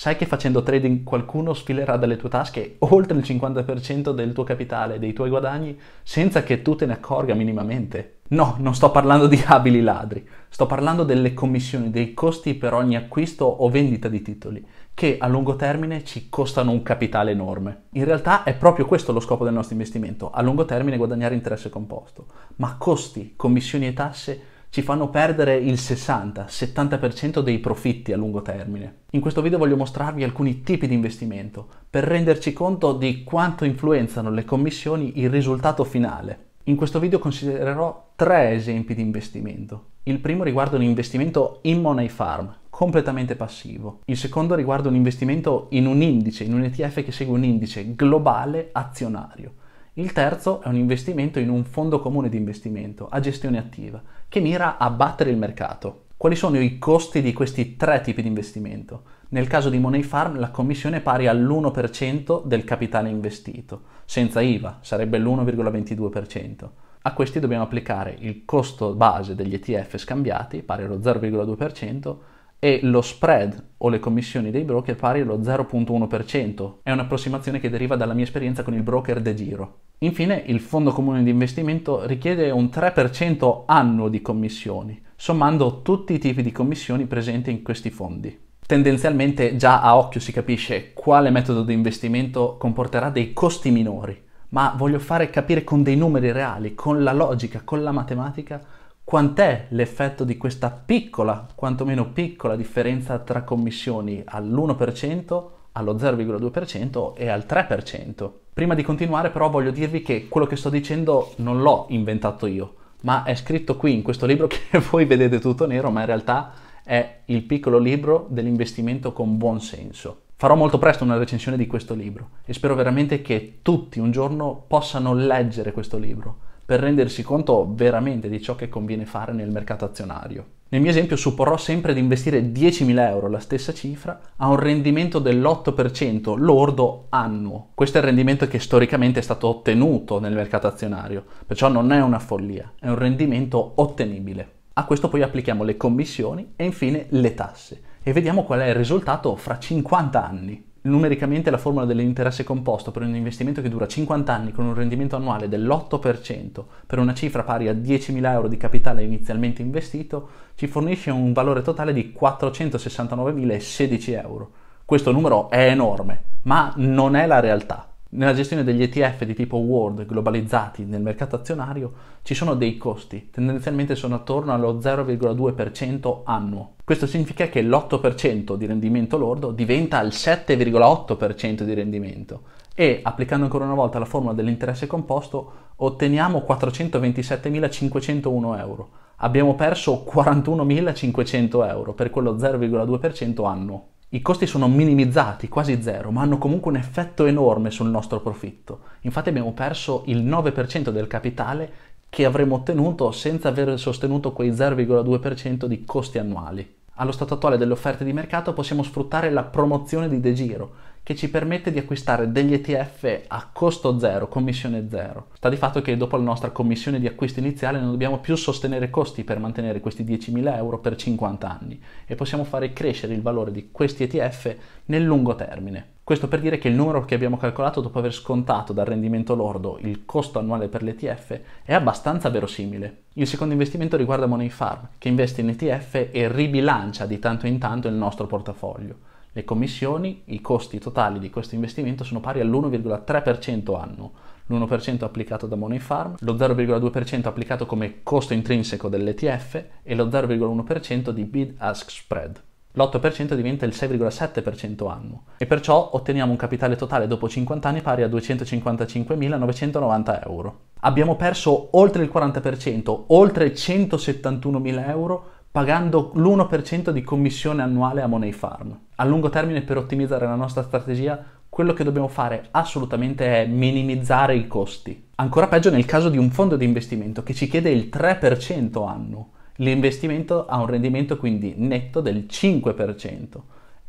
Sai che facendo trading qualcuno sfilerà dalle tue tasche oltre il 50% del tuo capitale, e dei tuoi guadagni, senza che tu te ne accorga minimamente? No, non sto parlando di abili ladri, sto parlando delle commissioni, dei costi per ogni acquisto o vendita di titoli, che a lungo termine ci costano un capitale enorme. In realtà è proprio questo lo scopo del nostro investimento, a lungo termine guadagnare interesse composto, ma costi, commissioni e tasse ci fanno perdere il 60-70% dei profitti a lungo termine. In questo video voglio mostrarvi alcuni tipi di investimento per renderci conto di quanto influenzano le commissioni il risultato finale. In questo video considererò tre esempi di investimento. Il primo riguarda un investimento in Money Farm, completamente passivo. Il secondo riguarda un investimento in un indice, in un ETF che segue un indice globale azionario. Il terzo è un investimento in un fondo comune di investimento a gestione attiva che mira a battere il mercato. Quali sono i costi di questi tre tipi di investimento? Nel caso di Money Farm la commissione è pari all'1% del capitale investito, senza IVA sarebbe l'1,22%. A questi dobbiamo applicare il costo base degli ETF scambiati, pari allo 0,2%, e lo spread o le commissioni dei broker pari allo 0,1%. È un'approssimazione che deriva dalla mia esperienza con il broker De Giro. Infine, il Fondo Comune di Investimento richiede un 3% annuo di commissioni, sommando tutti i tipi di commissioni presenti in questi fondi. Tendenzialmente già a occhio si capisce quale metodo di investimento comporterà dei costi minori, ma voglio fare capire con dei numeri reali, con la logica, con la matematica, quant'è l'effetto di questa piccola, quantomeno piccola differenza tra commissioni all'1% allo 0,2% e al 3%. Prima di continuare però voglio dirvi che quello che sto dicendo non l'ho inventato io, ma è scritto qui in questo libro che voi vedete tutto nero, ma in realtà è il piccolo libro dell'investimento con buon senso. Farò molto presto una recensione di questo libro e spero veramente che tutti un giorno possano leggere questo libro per rendersi conto veramente di ciò che conviene fare nel mercato azionario. Nel mio esempio supporrò sempre di investire 10.000 euro, la stessa cifra, a un rendimento dell'8% lordo annuo. Questo è il rendimento che storicamente è stato ottenuto nel mercato azionario, perciò non è una follia, è un rendimento ottenibile. A questo poi applichiamo le commissioni e infine le tasse e vediamo qual è il risultato fra 50 anni numericamente la formula dell'interesse composto per un investimento che dura 50 anni con un rendimento annuale dell'8% per una cifra pari a 10.000 euro di capitale inizialmente investito ci fornisce un valore totale di 469.016 euro. Questo numero è enorme, ma non è la realtà. Nella gestione degli ETF di tipo World globalizzati nel mercato azionario ci sono dei costi, tendenzialmente sono attorno allo 0,2% annuo. Questo significa che l'8% di rendimento lordo diventa il 7,8% di rendimento e applicando ancora una volta la formula dell'interesse composto otteniamo 427.501 euro. Abbiamo perso 41.500 euro per quello 0,2% annuo i costi sono minimizzati, quasi zero, ma hanno comunque un effetto enorme sul nostro profitto. Infatti abbiamo perso il 9% del capitale che avremmo ottenuto senza aver sostenuto quei 0,2% di costi annuali. Allo stato attuale delle offerte di mercato possiamo sfruttare la promozione di De Giro, che ci permette di acquistare degli ETF a costo zero, commissione zero. Sta di fatto che dopo la nostra commissione di acquisto iniziale non dobbiamo più sostenere costi per mantenere questi 10.000 euro per 50 anni e possiamo fare crescere il valore di questi ETF nel lungo termine. Questo per dire che il numero che abbiamo calcolato dopo aver scontato dal rendimento lordo il costo annuale per l'ETF è abbastanza verosimile. Il secondo investimento riguarda Money Farm, che investe in ETF e ribilancia di tanto in tanto il nostro portafoglio. Le commissioni, i costi totali di questo investimento sono pari all'1,3% annuo, l'1% applicato da Money Farm, lo 0,2% applicato come costo intrinseco dell'ETF e lo 0,1% di bid-ask spread. L'8% diventa il 6,7% annuo e perciò otteniamo un capitale totale dopo 50 anni pari a 255.990 euro. Abbiamo perso oltre il 40%, oltre 171.000 euro pagando l'1% di commissione annuale a Money Farm. A lungo termine per ottimizzare la nostra strategia quello che dobbiamo fare assolutamente è minimizzare i costi. Ancora peggio nel caso di un fondo di investimento che ci chiede il 3% annuo. L'investimento ha un rendimento quindi netto del 5%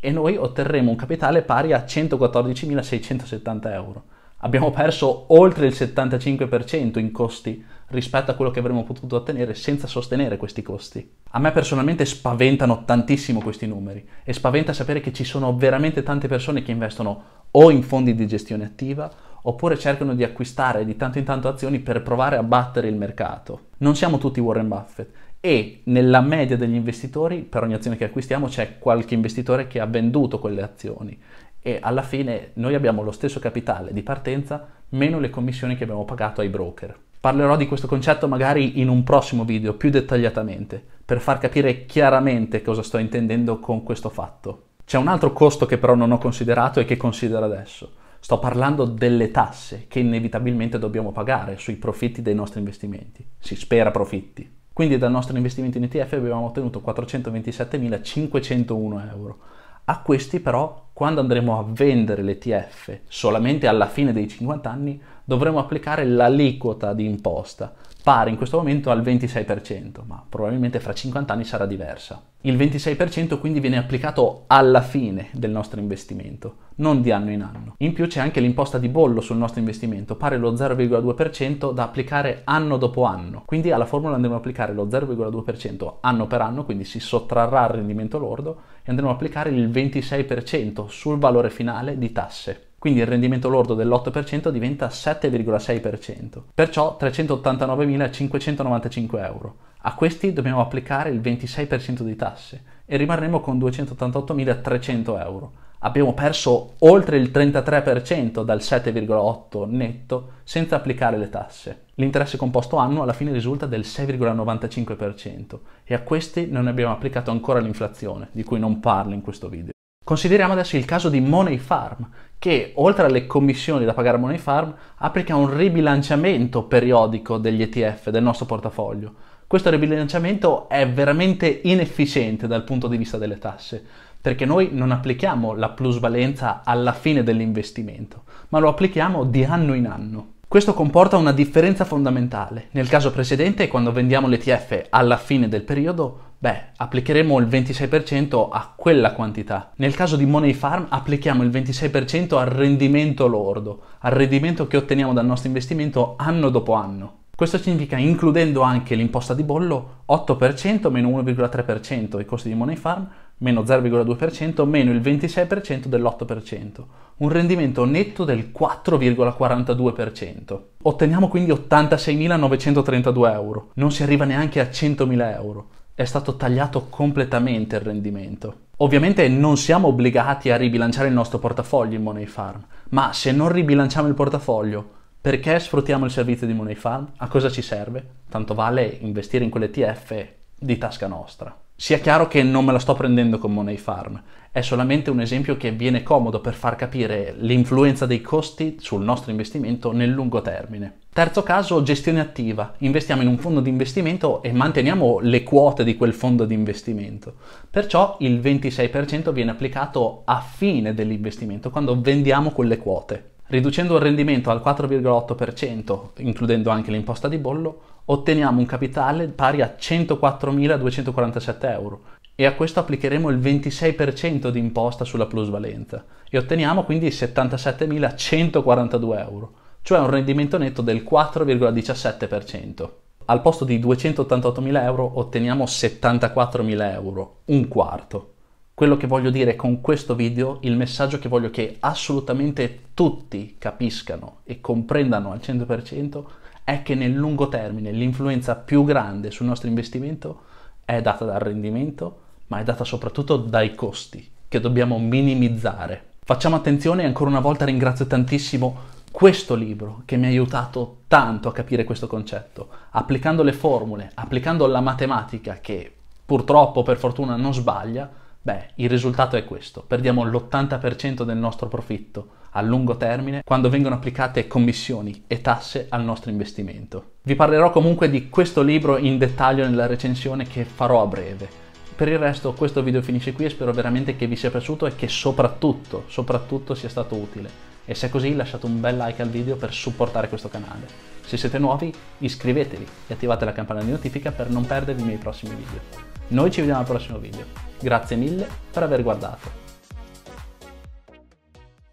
e noi otterremo un capitale pari a 114.670 euro. Abbiamo perso oltre il 75% in costi rispetto a quello che avremmo potuto ottenere senza sostenere questi costi. A me personalmente spaventano tantissimo questi numeri e spaventa sapere che ci sono veramente tante persone che investono o in fondi di gestione attiva oppure cercano di acquistare di tanto in tanto azioni per provare a battere il mercato. Non siamo tutti Warren Buffett e nella media degli investitori per ogni azione che acquistiamo c'è qualche investitore che ha venduto quelle azioni e alla fine noi abbiamo lo stesso capitale di partenza meno le commissioni che abbiamo pagato ai broker. Parlerò di questo concetto magari in un prossimo video più dettagliatamente, per far capire chiaramente cosa sto intendendo con questo fatto. C'è un altro costo che però non ho considerato e che considero adesso. Sto parlando delle tasse che inevitabilmente dobbiamo pagare sui profitti dei nostri investimenti. Si spera profitti. Quindi dal nostro investimento in ETF abbiamo ottenuto 427.501 euro. A questi però quando andremo a vendere l'ETF solamente alla fine dei 50 anni, dovremo applicare l'aliquota di imposta, pari in questo momento al 26%, ma probabilmente fra 50 anni sarà diversa. Il 26% quindi viene applicato alla fine del nostro investimento, non di anno in anno. In più c'è anche l'imposta di bollo sul nostro investimento, pari allo 0,2% da applicare anno dopo anno. Quindi alla formula andremo a applicare lo 0,2% anno per anno, quindi si sottrarrà al rendimento lordo e andremo a applicare il 26% sul valore finale di tasse. Quindi il rendimento lordo dell'8% diventa 7,6%, perciò 389.595 euro. A questi dobbiamo applicare il 26% di tasse e rimarremo con 288.300 euro. Abbiamo perso oltre il 33% dal 7,8 netto senza applicare le tasse. L'interesse composto anno alla fine risulta del 6,95% e a questi non abbiamo applicato ancora l'inflazione, di cui non parlo in questo video. Consideriamo adesso il caso di Money Farm, che oltre alle commissioni da pagare a Money Farm applica un ribilanciamento periodico degli ETF del nostro portafoglio. Questo ribilanciamento è veramente inefficiente dal punto di vista delle tasse, perché noi non applichiamo la plusvalenza alla fine dell'investimento, ma lo applichiamo di anno in anno. Questo comporta una differenza fondamentale. Nel caso precedente, quando vendiamo l'ETF alla fine del periodo, beh, applicheremo il 26% a quella quantità. Nel caso di Money Farm applichiamo il 26% al rendimento lordo, al rendimento che otteniamo dal nostro investimento anno dopo anno. Questo significa, includendo anche l'imposta di bollo, 8% meno 1,3% i costi di Money Farm meno 0,2%, meno il 26% dell'8%, un rendimento netto del 4,42%. Otteniamo quindi 86.932 euro, non si arriva neanche a 100.000 euro, è stato tagliato completamente il rendimento. Ovviamente non siamo obbligati a ribilanciare il nostro portafoglio in Money Farm, ma se non ribilanciamo il portafoglio, perché sfruttiamo il servizio di Money Farm? A cosa ci serve? Tanto vale investire in quelle TF di tasca nostra. Sia chiaro che non me la sto prendendo con Money Farm, è solamente un esempio che viene comodo per far capire l'influenza dei costi sul nostro investimento nel lungo termine. Terzo caso, gestione attiva. Investiamo in un fondo di investimento e manteniamo le quote di quel fondo di investimento. Perciò il 26% viene applicato a fine dell'investimento, quando vendiamo quelle quote. Riducendo il rendimento al 4,8%, includendo anche l'imposta di bollo, otteniamo un capitale pari a 104.247 euro e a questo applicheremo il 26% di imposta sulla plusvalenza e otteniamo quindi 77.142 euro, cioè un rendimento netto del 4,17%. Al posto di 288.000 euro otteniamo 74.000 euro, un quarto. Quello che voglio dire con questo video, il messaggio che voglio che assolutamente tutti capiscano e comprendano al 100% è che nel lungo termine l'influenza più grande sul nostro investimento è data dal rendimento, ma è data soprattutto dai costi che dobbiamo minimizzare. Facciamo attenzione e ancora una volta ringrazio tantissimo questo libro che mi ha aiutato tanto a capire questo concetto, applicando le formule, applicando la matematica che purtroppo per fortuna non sbaglia, beh, il risultato è questo, perdiamo l'80% del nostro profitto a lungo termine quando vengono applicate commissioni e tasse al nostro investimento. Vi parlerò comunque di questo libro in dettaglio nella recensione che farò a breve. Per il resto questo video finisce qui e spero veramente che vi sia piaciuto e che soprattutto, soprattutto sia stato utile. E se è così lasciate un bel like al video per supportare questo canale. Se siete nuovi iscrivetevi e attivate la campanella di notifica per non perdervi i miei prossimi video. Noi ci vediamo al prossimo video. Grazie mille per aver guardato.